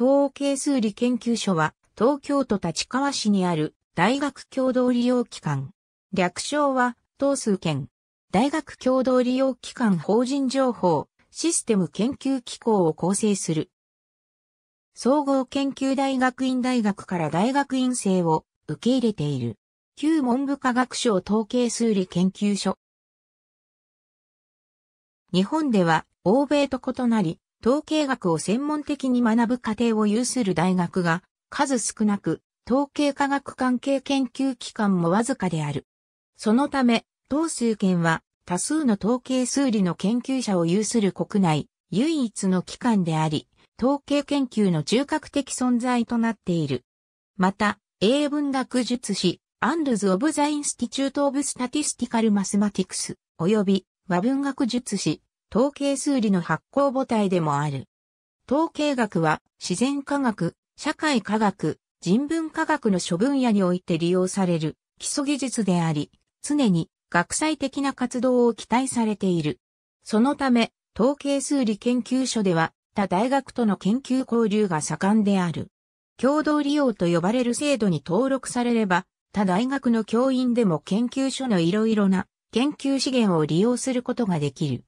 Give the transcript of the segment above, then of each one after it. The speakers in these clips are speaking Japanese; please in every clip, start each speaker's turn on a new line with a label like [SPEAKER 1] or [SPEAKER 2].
[SPEAKER 1] 統計数理研究所は、東京都立川市にある大学共同利用機関。略称は、東数研。大学共同利用機関法人情報システム研究機構を構成する。総合研究大学院大学から大学院生を受け入れている。旧文部科学省統計数理研究所。日本では欧米と異なり、統計学を専門的に学ぶ過程を有する大学が数少なく、統計科学関係研究機関もわずかである。そのため、東数研は多数の統計数理の研究者を有する国内唯一の機関であり、統計研究の中核的存在となっている。また、英文学術誌、アンルズ・オブ・ザ・インスティチュート・オブ・スタティスティカル・マスマティクス、及び和文学術誌、統計数理の発行母体でもある。統計学は自然科学、社会科学、人文科学の諸分野において利用される基礎技術であり、常に学際的な活動を期待されている。そのため、統計数理研究所では他大学との研究交流が盛んである。共同利用と呼ばれる制度に登録されれば、他大学の教員でも研究所のいろいろな研究資源を利用することができる。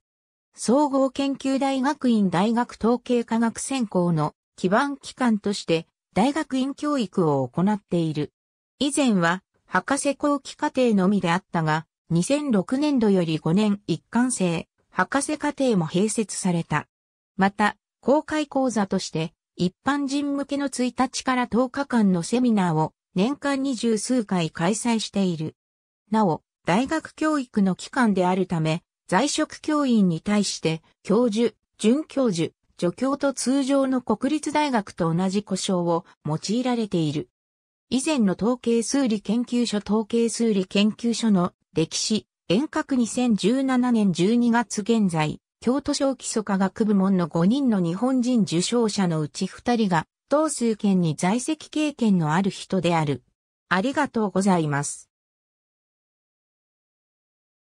[SPEAKER 1] 総合研究大学院大学統計科学専攻の基盤機関として大学院教育を行っている。以前は博士後期課程のみであったが、2006年度より5年一貫制、博士課程も併設された。また、公開講座として一般人向けの1日から10日間のセミナーを年間二十数回開催している。なお、大学教育の機関であるため、在職教員に対して、教授、准教授、助教と通常の国立大学と同じ呼称を用いられている。以前の統計数理研究所統計数理研究所の歴史、遠隔2017年12月現在、京都省基礎科学部門の5人の日本人受賞者のうち2人が、同数件に在籍経験のある人である。ありがとうございます。